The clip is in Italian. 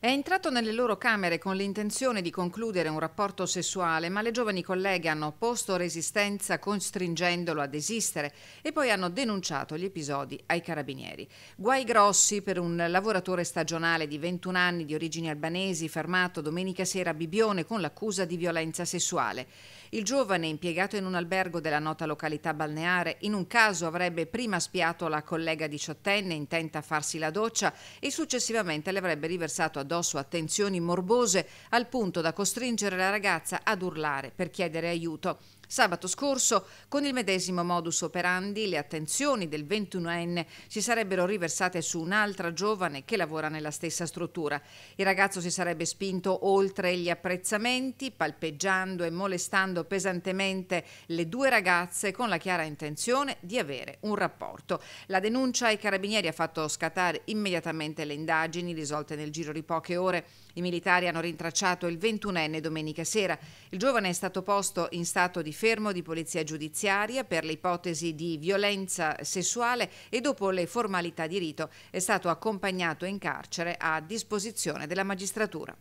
È entrato nelle loro camere con l'intenzione di concludere un rapporto sessuale, ma le giovani colleghe hanno posto resistenza costringendolo a desistere e poi hanno denunciato gli episodi ai carabinieri. Guai grossi per un lavoratore stagionale di 21 anni di origini albanesi fermato domenica sera a Bibione con l'accusa di violenza sessuale. Il giovane, impiegato in un albergo della nota località balneare, in un caso avrebbe prima spiato la collega diciottenne intenta a farsi la doccia e successivamente le avrebbe riversato a addosso a tensioni morbose al punto da costringere la ragazza ad urlare per chiedere aiuto. Sabato scorso, con il medesimo modus operandi, le attenzioni del 21enne si sarebbero riversate su un'altra giovane che lavora nella stessa struttura. Il ragazzo si sarebbe spinto oltre gli apprezzamenti, palpeggiando e molestando pesantemente le due ragazze con la chiara intenzione di avere un rapporto. La denuncia ai carabinieri ha fatto scattare immediatamente le indagini, risolte nel giro di poche ore. I militari hanno rintracciato il 21enne domenica sera. Il giovane è stato posto in stato di fermo di polizia giudiziaria per le ipotesi di violenza sessuale e dopo le formalità di rito è stato accompagnato in carcere a disposizione della magistratura.